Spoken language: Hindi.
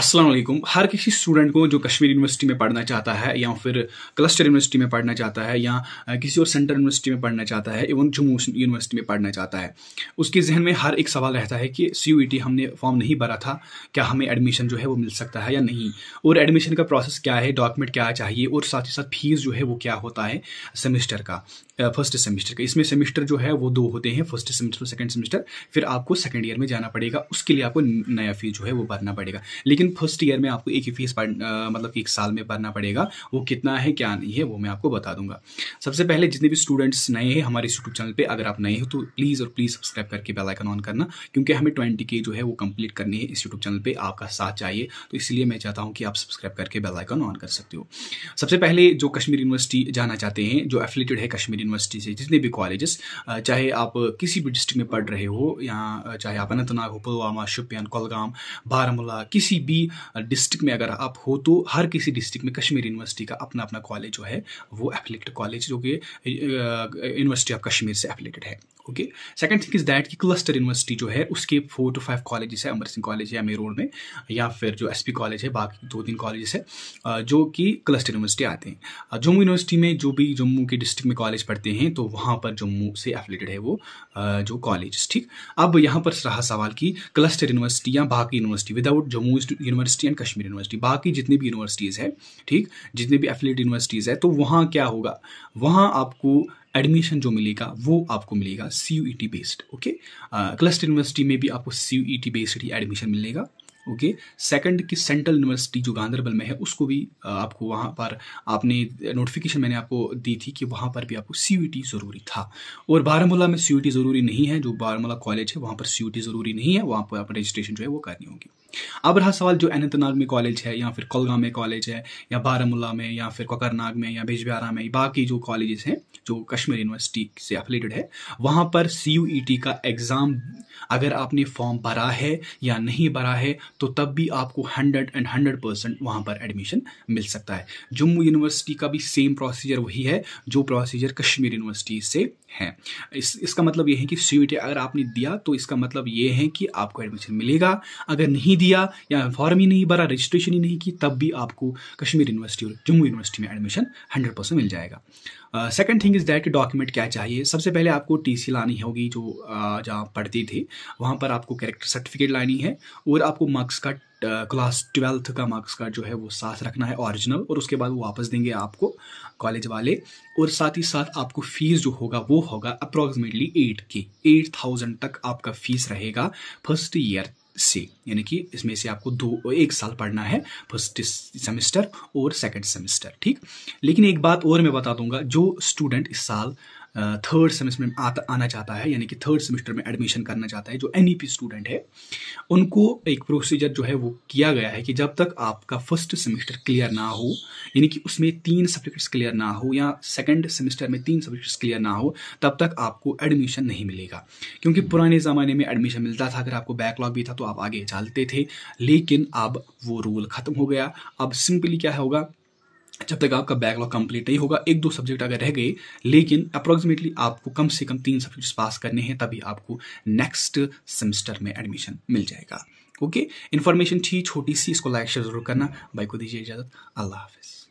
अस्सलाम वालेकुम हर किसी स्टूडेंट को जो कश्मीर यूनिवर्सिटी में पढ़ना चाहता है या फिर क्लस्टर यूनिवर्सिटी में पढ़ना चाहता है या किसी और सेंट्रल यूनिवर्सिटी में पढ़ना चाहता है इवन जम्मू यूनिवर्सिटी में पढ़ना चाहता है उसके जहन में हर एक सवाल रहता है कि सी e हमने फॉर्म नहीं भरा था क्या हमें एडमिशन जो है वो मिल सकता है या नहीं और एडमिशन का प्रोसेस क्या है डॉक्यूमेंट क्या चाहिए और साथ ही साथ फीस जो है वो क्या होता है सेमिस्टर का फर्स्ट सेमिस्टर का इसमें सेमिस्टर जो है वो दो होते हैं फर्स्ट सेमेस्टर सेकेंड सेमिस्टर फिर आपको सेकेंड ईयर में जाना पड़ेगा उसके लिए आपको नया फीस जो है वो भरना पड़ेगा लेकिन लेकिन फर्स्ट ईयर में आपको एक ही फीस मतलब कि एक साल में भरना पड़ेगा वो कितना है क्या नहीं है वो मैं आपको बता दूंगा सबसे पहले जितने भी स्टूडेंट्स नए हैं हमारे यूट्यूब चैनल पर अगर आप नए हो तो प्लीज़ और प्लीज़ सब्सक्राइब करके बेलाइकन ऑन करना क्योंकि हमें ट्वेंटी के जो है वो कंप्लीट करनी है इस यूट्यूब चैनल पर आपका साथ चाहिए तो इसलिए मैं चाहता हूँ कि आप सब्सक्राइब करके बेलाइकन ऑन कर सकते हो सबसे पहले जो कश्मीर यूनिवर्सिटी जाना चाहते हैं जो एफिलेटेड है कश्मीर यूनिवर्सिटी से जितने भी कॉलेजेस चाहे आप किसी भी डिस्ट्रिक्ट में पढ़ रहे हो या चाहे आप अनंतनाग हो पुलवामा शुपियान कोलगाम बारामूला किसी भी किसी डिस्ट्रिक्ट में अगर आप हो तो हर किसी डिस्ट्रिक्ट में कश्मीर यूनिवर्सिटी का अपना अपना कॉलेज जो है वो एफिलेटेड कॉलेज जो कि यूनिवर्सिटी ऑफ कश्मीर से एफिलेटेड है okay second thing is that कि क्लस्टर यूनिवर्सिटी जो है उसके फोर टू फाइव कॉलेजेस है अमर सिंह कॉलेज है अमेर रोड में या फिर जो एसपी कॉलेज है बाकी दो तीन कॉलेजेस है जो कि क्लस्टर यूनिवर्सिटी आते हैं जम्मू यूनिवर्सिटी में जो भी जम्मू के डिस्ट्रिक्ट में कॉलेज पढ़ते हैं तो वहाँ पर जम्मू से एफिलेटेड है वो जो कॉलेज ठीक अब यहाँ पर रहा सवाल कि क्लस्टर यूनिवर्सिटी या बाकी university without Jammu university and Kashmir university बाकी जितनी भी यूनिवर्सिटीज़ है ठीक जितनी भी एफिलेट यूनिवर्सिटीज़ है तो वहाँ क्या होगा वहाँ आपको एडमिशन जो मिलेगा वो आपको मिलेगा C U E T based okay cluster university में भी आपको C U E T based ही एडमिशन मिलेगा ओके सेकंड की सेंट्रल यूनिवर्सिटी जो गांधरबल में है उसको भी आपको वहाँ पर आपने नोटिफिकेशन मैंने आपको दी थी कि वहाँ पर भी आपको सी टी e ज़रूरी था और बारामूला में सी यू टी e ज़रूरी नहीं है जो बारामूला कॉलेज है वहाँ पर सी यू टी e ज़रूरी नहीं है वहाँ पर आप रजिस्ट्रेशन जो है वो करनी होगी अब रहा सवाल जो अनंतनाग में कॉलेज है या फिर कोलगा में कॉलेज है या बारामूला में या फिर कोकरनाग में या बिजबिहारा में बाकी जो कॉलेजेस हैं जो कश्मीर यूनिवर्सिटी से अफिलेटेड है वहाँ पर सी यू टी का एग्ज़ाम अगर आपने फॉर्म भरा है या नहीं भरा है तो तब भी आपको हंड्रेड एंड हंड्रेड परसेंट वहाँ पर एडमिशन मिल सकता है जम्मू यूनिवर्सिटी का भी सेम प्रोसीजर वही है जो प्रोसीजर कश्मीर यूनिवर्सिटी से है इस इसका मतलब यह है कि सी e अगर आपने दिया तो इसका मतलब ये है कि आपको एडमिशन मिलेगा अगर नहीं दिया या फॉर्म ही नहीं भरा रजिस्ट्रेशन ही नहीं की तब भी आपको कश्मीर यूनिवर्सिटी और जम्मू यूनिवर्सिटी में एडमिशन हंड्रेड परसेंट मिल जाएगा second thing is that document क्या चाहिए सबसे पहले आपको टी सी लानी होगी जो uh, जहाँ पढ़ते थे वहाँ पर आपको कैरेक्टर सर्टिफिकेट लानी है और आपको मार्क्स का क्लास ट्वेल्थ का मार्क्स कार्ड जो है वो साथ रखना है ओरिजिनल और उसके बाद वो वापस देंगे आपको कॉलेज वाले और साथ ही साथ आपको फीस जो होगा वो होगा approximately eight K eight thousand तक आपका फीस रहेगा फर्स्ट ईयर से यानी कि इसमें से आपको दो एक साल पढ़ना है फर्स्ट सेमेस्टर और सेकंड सेमेस्टर ठीक लेकिन एक बात और मैं बता दूंगा जो स्टूडेंट इस साल थर्ड सेमेस्टर में आता आना चाहता है यानी कि थर्ड सेमेस्टर में एडमिशन करना चाहता है जो एन स्टूडेंट e है उनको एक प्रोसीजर जो है वो किया गया है कि जब तक आपका फर्स्ट सेमेस्टर क्लियर ना हो यानी कि उसमें तीन सब्जेक्ट्स क्लियर ना हो या सेकेंड सेमेस्टर में तीन सब्जेक्ट्स क्लियर ना हो तब तक आपको एडमिशन नहीं मिलेगा क्योंकि पुराने ज़माने में एडमिशन मिलता था अगर आपको बैकलॉग भी था तो आप आगे चलते थे लेकिन अब वो रूल ख़त्म हो गया अब सिंपली क्या होगा जब तक आपका बैकलॉग कंप्लीट नहीं होगा एक दो सब्जेक्ट अगर रह गए लेकिन अप्रोक्सीमेटली आपको कम से कम तीन सब्जेक्ट्स पास करने हैं तभी आपको नेक्स्ट सेमेस्टर में एडमिशन मिल जाएगा ओके इन्फॉर्मेशन थी छोटी सी इसको लाइक शेयर जरूर करना भाई को दीजिए इजाज़त अल्लाह हाफिज़